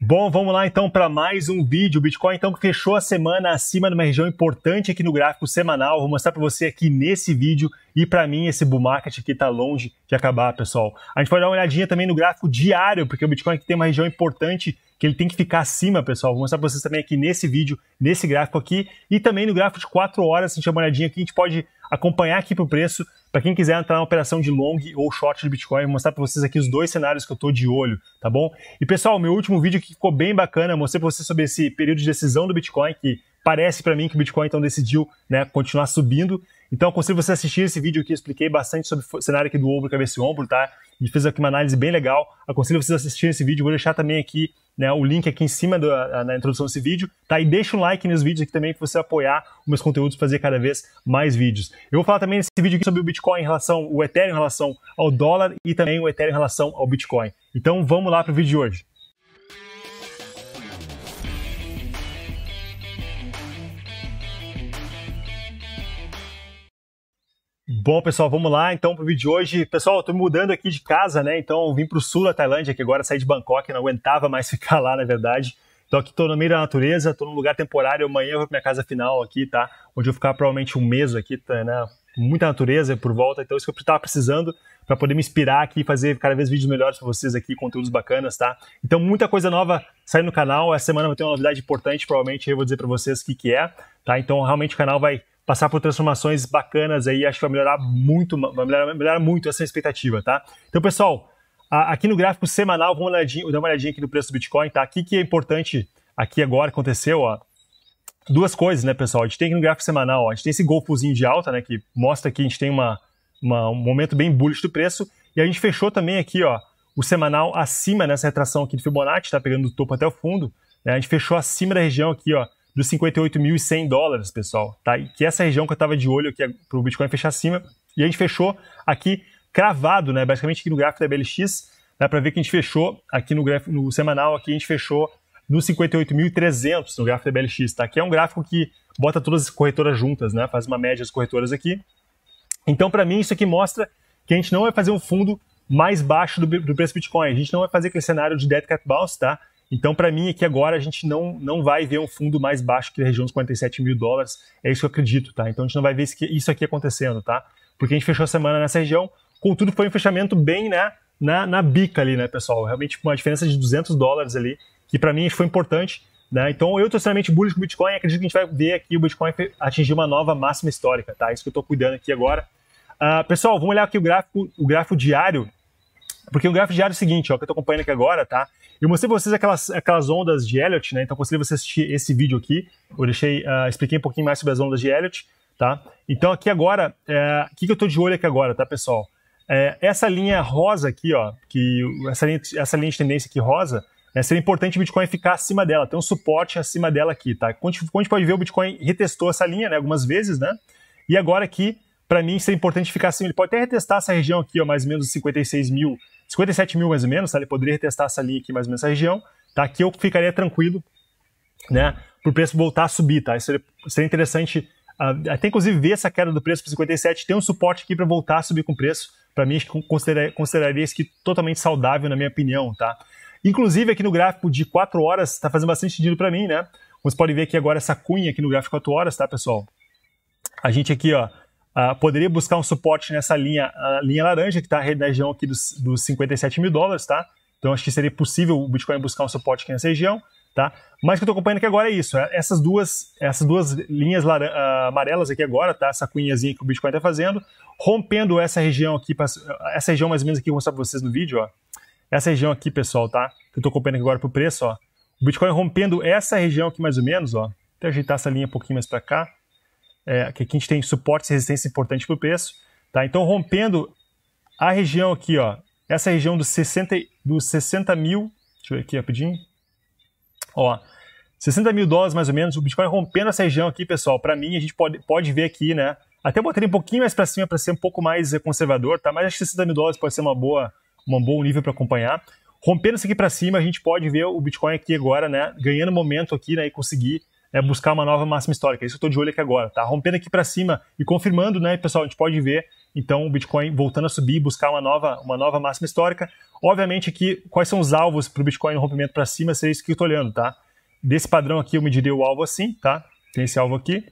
Bom, vamos lá então para mais um vídeo. O Bitcoin então fechou a semana acima numa região importante aqui no gráfico semanal. Vou mostrar para você aqui nesse vídeo e para mim esse bull market aqui está longe de acabar, pessoal. A gente pode dar uma olhadinha também no gráfico diário, porque o Bitcoin aqui tem uma região importante que ele tem que ficar acima, pessoal. Vou mostrar para vocês também aqui nesse vídeo, nesse gráfico aqui, e também no gráfico de 4 horas, a gente dá uma olhadinha aqui, a gente pode acompanhar aqui para o preço, para quem quiser entrar na operação de long ou short de Bitcoin, vou mostrar para vocês aqui os dois cenários que eu estou de olho, tá bom? E pessoal, meu último vídeo que ficou bem bacana, mostrei para vocês sobre esse período de decisão do Bitcoin, que parece para mim que o Bitcoin então decidiu né, continuar subindo, então, aconselho você assistir esse vídeo aqui, eu expliquei bastante sobre o cenário aqui do ombro, cabeça e ombro, tá? E fiz aqui uma análise bem legal. Aconselho vocês a assistirem esse vídeo, vou deixar também aqui né, o link aqui em cima do, na introdução desse vídeo, tá? E deixa um like nos vídeos aqui também para você apoiar os meus conteúdos, fazer cada vez mais vídeos. Eu vou falar também nesse vídeo aqui sobre o Bitcoin em relação, o Ethereum em relação ao dólar e também o Ethereum em relação ao Bitcoin. Então vamos lá para o vídeo de hoje. Bom, pessoal, vamos lá então para o vídeo de hoje. Pessoal, eu tô mudando aqui de casa, né? Então vim para o sul da Tailândia, que agora saí de Bangkok, não aguentava mais ficar lá, na verdade. Então aqui tô no meio da natureza, tô num lugar temporário, amanhã eu vou pra minha casa final aqui, tá? Onde eu vou ficar provavelmente um mês aqui, tá, né? Muita natureza por volta, então isso que eu estava precisando para poder me inspirar aqui e fazer cada vez vídeos melhores para vocês aqui, conteúdos bacanas, tá? Então muita coisa nova saindo no canal, essa semana vai ter uma novidade importante, provavelmente eu vou dizer para vocês o que que é, tá? Então realmente o canal vai passar por transformações bacanas aí, acho que vai melhorar muito, vai melhorar, melhorar muito essa expectativa, tá? Então, pessoal, a, aqui no gráfico semanal, vamos dar uma olhadinha aqui no preço do Bitcoin, tá? O que, é importante aqui agora aconteceu, ó, duas coisas, né, pessoal? A gente tem aqui no gráfico semanal, ó, a gente tem esse golfozinho de alta, né, que mostra que a gente tem uma, uma, um momento bem bullish do preço, e a gente fechou também aqui, ó, o semanal acima nessa retração aqui de Fibonacci, tá pegando do topo até o fundo, né, a gente fechou acima da região aqui, ó, dos 58.100 dólares, pessoal, tá? E que essa região que eu estava de olho aqui é para o Bitcoin fechar acima, e a gente fechou aqui cravado, né? Basicamente aqui no gráfico da BLX, dá para ver que a gente fechou aqui no gráfico no semanal, aqui a gente fechou no 58.300 no gráfico da BLX, tá? Que é um gráfico que bota todas as corretoras juntas, né? Faz uma média das corretoras aqui. Então, para mim, isso aqui mostra que a gente não vai fazer um fundo mais baixo do, do preço Bitcoin. A gente não vai fazer aquele cenário de dead cat bounce, tá? Então, para mim, aqui agora a gente não, não vai ver um fundo mais baixo que a região dos 47 mil dólares. É isso que eu acredito, tá? Então a gente não vai ver isso aqui acontecendo, tá? Porque a gente fechou a semana nessa região. Contudo, foi um fechamento bem, né? Na, na bica ali, né, pessoal? Realmente uma diferença de 200 dólares ali, que para mim foi importante. Né? Então eu estou extremamente bullish com o Bitcoin. Acredito que a gente vai ver aqui o Bitcoin atingir uma nova máxima histórica, tá? É isso que eu estou cuidando aqui agora. Uh, pessoal, vamos olhar aqui o gráfico, o gráfico diário porque o gráfico diário é o seguinte, ó, que eu tô acompanhando aqui agora, tá? Eu mostrei pra vocês aquelas, aquelas ondas de Elliot, né? Então aconselho você assistir esse vídeo aqui. Eu deixei, uh, expliquei um pouquinho mais sobre as ondas de Elliot, tá? Então aqui agora, é, o é, que, que eu tô de olho aqui agora, tá, pessoal? É, essa linha rosa aqui, ó, que essa linha, essa linha de tendência aqui rosa, né, seria importante o Bitcoin ficar acima dela, ter um suporte acima dela aqui, tá? Como a gente, como a gente pode ver, o Bitcoin retestou essa linha, né, algumas vezes, né? E agora aqui, para mim, seria importante ficar acima, ele pode até retestar essa região aqui, ó, mais ou menos 56 mil 57 mil mais ou menos, tá? ele poderia testar essa linha aqui mais ou menos essa região, tá? Aqui eu ficaria tranquilo, né? o preço voltar a subir, tá? Isso seria, seria interessante, uh, até inclusive ver essa queda do preço para 57, tem um suporte aqui para voltar a subir com preço, para mim consideraria, consideraria isso aqui totalmente saudável na minha opinião, tá? Inclusive aqui no gráfico de 4 horas está fazendo bastante sentido para mim, né? Vocês podem ver aqui agora essa cunha aqui no gráfico de 4 horas, tá, pessoal? A gente aqui, ó, Uh, poderia buscar um suporte nessa linha, linha laranja, que está na região aqui dos, dos 57 mil dólares, tá? Então acho que seria possível o Bitcoin buscar um suporte aqui nessa região, tá? Mas o que eu estou acompanhando aqui agora é isso, é essas duas, essas duas linhas ah, amarelas aqui agora, tá? Essa cunhazinha que o Bitcoin está fazendo, rompendo essa região aqui, essa região mais ou menos aqui que eu vou mostrar para vocês no vídeo, ó. Essa região aqui, pessoal, tá? Que eu estou acompanhando aqui agora pro preço, ó. O Bitcoin rompendo essa região aqui mais ou menos, ó. Vou até ajeitar essa linha um pouquinho mais para cá é, que aqui a gente tem suporte e resistência importante para o preço. Tá? Então, rompendo a região aqui, ó, essa região dos 60, dos 60 mil, deixa eu ver aqui rapidinho, ó, 60 mil dólares mais ou menos, o Bitcoin rompendo essa região aqui, pessoal, para mim, a gente pode, pode ver aqui, né, até botar um pouquinho mais para cima para ser um pouco mais é, conservador, tá, mas acho que 60 mil dólares pode ser uma boa, um bom nível para acompanhar. Rompendo isso aqui para cima, a gente pode ver o Bitcoin aqui agora, né, ganhando momento aqui, né, e conseguir é buscar uma nova máxima histórica. É isso eu estou de olho aqui agora, tá? Rompendo aqui para cima e confirmando, né, pessoal? A gente pode ver então o Bitcoin voltando a subir, buscar uma nova, uma nova máxima histórica. Obviamente aqui, quais são os alvos para o Bitcoin no rompimento para cima? Seria é isso que eu estou olhando, tá? Desse padrão aqui eu medirei o alvo assim, tá? Tem esse alvo aqui.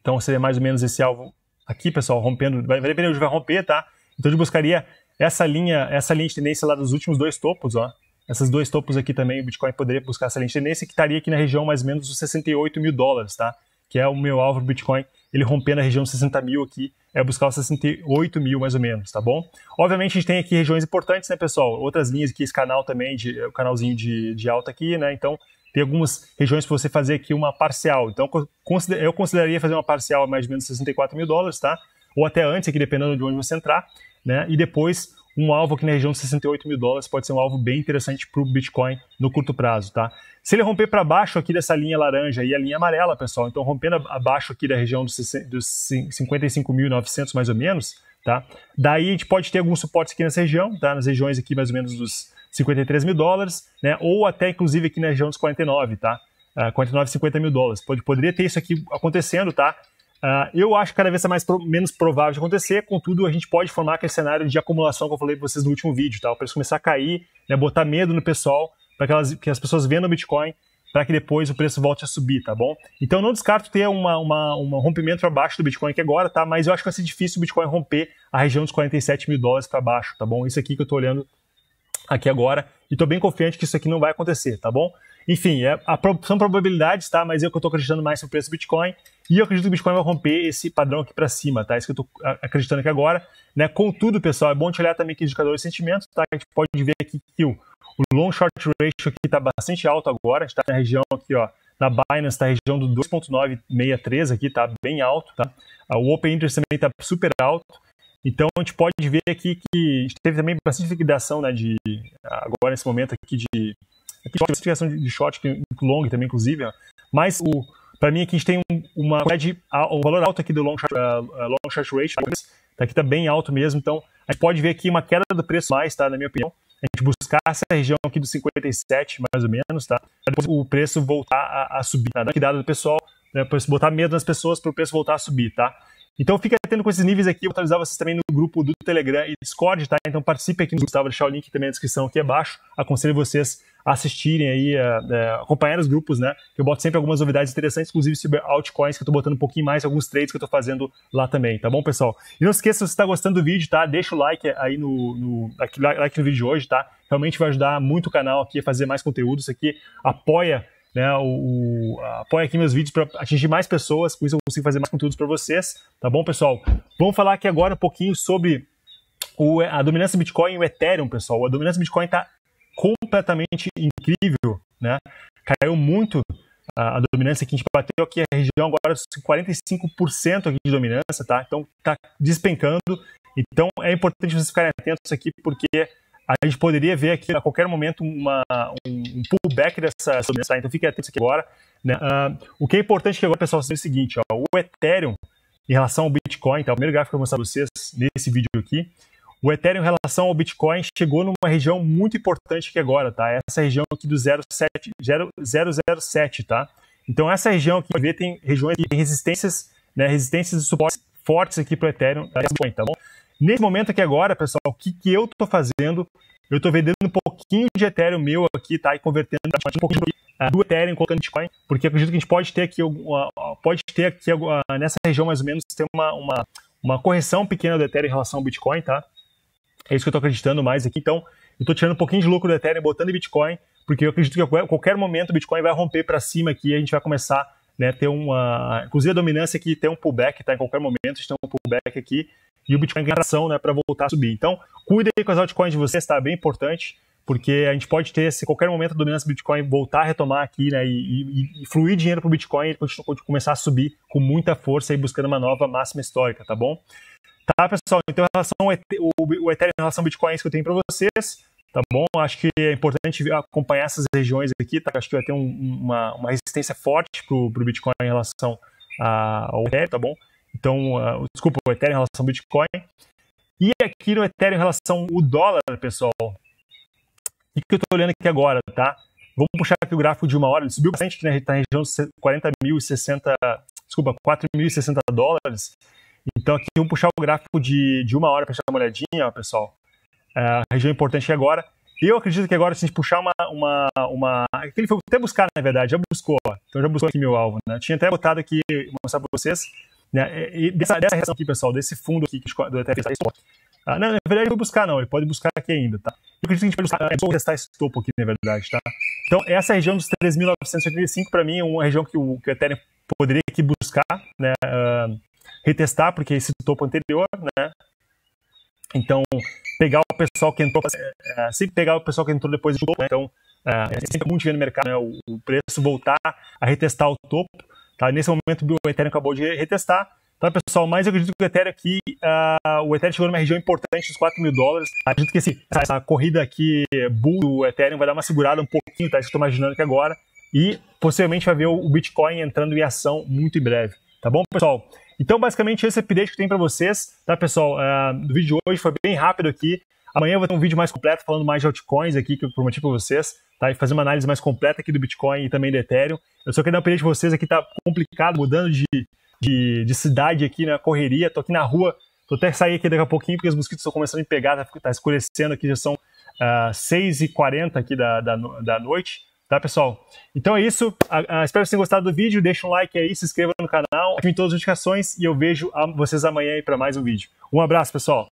Então seria mais ou menos esse alvo aqui, pessoal, rompendo. Vai depender onde vai romper, tá? Então eu buscaria essa linha, essa linha de tendência lá dos últimos dois topos, ó essas dois topos aqui também, o Bitcoin poderia buscar essa linha tendência, que estaria aqui na região mais ou menos dos 68 mil dólares, tá? Que é o meu alvo do Bitcoin, ele romper na região 60 mil aqui, é buscar os 68 mil mais ou menos, tá bom? Obviamente a gente tem aqui regiões importantes, né, pessoal? Outras linhas aqui, esse canal também, de, o canalzinho de, de alta aqui, né? Então tem algumas regiões para você fazer aqui uma parcial. Então eu consideraria fazer uma parcial a mais ou menos 64 mil dólares, tá? Ou até antes aqui, dependendo de onde você entrar, né? E depois um alvo aqui na região de 68 mil dólares pode ser um alvo bem interessante para o Bitcoin no curto prazo, tá? Se ele romper para baixo aqui dessa linha laranja e a linha amarela, pessoal, então rompendo abaixo aqui da região dos 55.900 mais ou menos, tá? Daí a gente pode ter alguns suportes aqui nessa região, tá? Nas regiões aqui mais ou menos dos 53 mil dólares, né? Ou até inclusive aqui na região dos 49, tá? Uh, 49, 50 mil dólares. Pode, poderia ter isso aqui acontecendo, tá? Ah, eu acho que cada vez é mais pro, menos provável de acontecer, contudo, a gente pode formar aquele cenário de acumulação que eu falei para vocês no último vídeo, tá? Para isso começar a cair, né, botar medo no pessoal, para que, que as pessoas vendam Bitcoin, para que depois o preço volte a subir, tá bom? Então, não descarto ter uma, uma, um rompimento para baixo do Bitcoin aqui agora, tá? Mas eu acho que vai ser difícil o Bitcoin romper a região dos 47 mil dólares para baixo, tá bom? Isso aqui que eu estou olhando aqui agora, e estou bem confiante que isso aqui não vai acontecer, tá bom? Enfim, é, a, são probabilidades, tá? Mas é eu que estou acreditando mais no preço do Bitcoin. E eu acredito que o Bitcoin vai romper esse padrão aqui para cima, tá? É isso que eu estou acreditando aqui agora. Né? Contudo, pessoal, é bom te olhar também aqui indicadores de sentimentos, tá? A gente pode ver aqui que o, long short ratio aqui está bastante alto agora. A gente está na região aqui, ó, na Binance, está na região do 2.963 aqui, tá? Bem alto, tá? Ah, o Open Interest também está super alto. Então a gente pode ver aqui que teve também bastante liquidação, né? De, agora nesse momento aqui de. Aqui de short de short, é long também, inclusive, ó. Mas o para mim aqui a gente tem um, uma quantidade, um valor alto aqui do long short, uh, long short rate, tá aqui tá bem alto mesmo, então a gente pode ver aqui uma queda do preço mais, tá, na minha opinião. A gente buscar essa região aqui dos 57, mais ou menos, tá? Pra depois o preço voltar a, a subir, tá? Cuidado do pessoal, né? Pra botar medo nas pessoas para o preço voltar a subir, tá? Então fica atento com esses níveis aqui, eu vou atualizar vocês também no grupo do Telegram e Discord, tá? Então participe aqui no Gustavo, tá, vou deixar o link também na descrição aqui abaixo. Aconselho vocês assistirem aí, é, é, acompanhar os grupos, né? Eu boto sempre algumas novidades interessantes, inclusive sobre altcoins, que eu tô botando um pouquinho mais, alguns trades que eu tô fazendo lá também, tá bom, pessoal? E não esqueça, se você tá gostando do vídeo, tá? Deixa o like aí no, no aqui, like no vídeo de hoje, tá? Realmente vai ajudar muito o canal aqui a fazer mais conteúdo, isso aqui apoia né, o, o, apoia aqui meus vídeos para atingir mais pessoas, com isso eu consigo fazer mais conteúdos para vocês, tá bom, pessoal? Vamos falar aqui agora um pouquinho sobre o, a dominância Bitcoin e o Ethereum, pessoal. A dominância Bitcoin está completamente incrível, né? Caiu muito a, dominância que a gente bateu aqui a região agora 45% é assim, aqui de dominância, tá? Então tá despencando. Então é importante vocês ficarem atentos aqui porque a gente poderia ver aqui a qualquer momento uma, um, pullback dessa dominância. Tá? Então fiquem atentos aqui agora. Né? Uh, o que é importante que agora, pessoal, é o seguinte: ó, o Ethereum em relação ao Bitcoin, tá? o primeiro gráfico que eu vou mostrar para vocês nesse vídeo aqui, o Ethereum em relação ao Bitcoin chegou numa região muito importante aqui agora, tá? Essa região aqui do 07, 007, tá? Então essa região aqui ver tem regiões de resistências, né, resistências e suportes fortes aqui para o Ethereum, tá? tá bom? Nesse momento aqui agora, pessoal, o que, que eu estou fazendo? Eu estou vendendo um pouquinho de Ethereum meu aqui, tá? E convertendo um pouquinho do Ethereum colocando Bitcoin, porque acredito que a gente pode ter aqui, ah, ah, pode ter aqui ah, nessa região mais ou menos, ter uma, uma, uma correção pequena do Ethereum em relação ao Bitcoin, tá? É isso que eu estou acreditando mais aqui. Então, eu estou tirando um pouquinho de lucro do Ethereum, botando em Bitcoin, porque eu acredito que a qualquer momento o Bitcoin vai romper para cima aqui e a gente vai começar né, ter uma. Ah, inclusive a dominância aqui tem um pullback, tá? Em qualquer momento, a gente tem um pullback aqui e o Bitcoin ganha ação, né, para voltar a subir. Então, cuidem com as altcoins de vocês, tá? bem importante, porque a gente pode ter, se qualquer momento a dominância do Bitcoin voltar a retomar aqui, né? E, e, e fluir dinheiro para o Bitcoin e começar a subir com muita força e buscando uma nova máxima histórica, tá bom? Tá, pessoal? Então, em relação ao o, Ethereum, em relação ao Bitcoin, é isso que eu tenho para vocês. Tá bom? Acho que é importante acompanhar essas regiões aqui, tá? Acho que vai ter um, uma, uma, resistência forte pro, pro Bitcoin em relação a, ao Ethereum, tá bom? Então, uh, desculpa, o Ethereum em relação ao Bitcoin. E aqui no Ethereum em relação ao dólar, pessoal. O que eu estou olhando aqui agora, tá? Vamos puxar aqui o gráfico de uma hora. Ele subiu bastante, né? Ele está na região de 40.060... Desculpa, 4.060 dólares. Então aqui vamos puxar o gráfico de, de uma hora para dar uma olhadinha, ó, pessoal. É, região importante agora. Eu acredito que agora, se a gente puxar uma. uma, uma... Ele foi até buscar, na verdade, já buscou. Ó. Então já buscou aqui meu alvo. Né? Tinha até botado aqui, vou mostrar para vocês. Né? E dessa, dessa reação aqui, pessoal, desse fundo aqui do ETF, ah, não, na verdade, ele foi buscar, não. Ele pode buscar aqui ainda, tá? Eu acredito que a gente vai buscar, eu vou testar esse topo aqui, na verdade, tá? Então, essa região dos 3.985, para mim, é uma região que o, que o Ethereum poderia aqui buscar, né? Uh, retestar, porque esse topo anterior, né? Então, pegar o pessoal que entrou, é, é, sempre pegar o pessoal que entrou depois do topo, né? Então, é, é sempre muito no mercado, né? O, preço voltar a retestar o topo, tá? Nesse momento, o Ethereum acabou de retestar, Tá, pessoal? Mas eu acredito que o Ethereum aqui, uh, o Ethereum chegou numa região importante dos 4 mil dólares. Acredito que assim, essa, essa, corrida aqui, bull do Ethereum, vai dar uma segurada um pouquinho, tá? Isso eu tô imaginando que agora. E possivelmente vai ver o Bitcoin entrando em ação muito em breve. Tá bom, pessoal? Então, basicamente, esse update que tem para vocês, tá, pessoal? Uh, do vídeo de hoje foi bem rápido aqui. Amanhã eu vou ter um vídeo mais completo falando mais de altcoins aqui, que eu prometi para vocês, tá? E fazer uma análise mais completa aqui do Bitcoin e também do Ethereum. Eu só queria dar um update para vocês aqui, tá complicado, mudando de, de, de cidade aqui, na né? correria. Tô aqui na rua, tô até sair aqui daqui a pouquinho, porque os mosquitos estão começando a me pegar, tá, tá escurecendo aqui, já são uh, ah, 6h40 aqui da, da, da noite. Tá, pessoal? Então é isso. A, a, espero que vocês tenham gostado do vídeo. Deixa um like aí, se inscreva no canal, ative todas as notificações e eu vejo a, vocês amanhã aí para mais um vídeo. Um abraço, pessoal!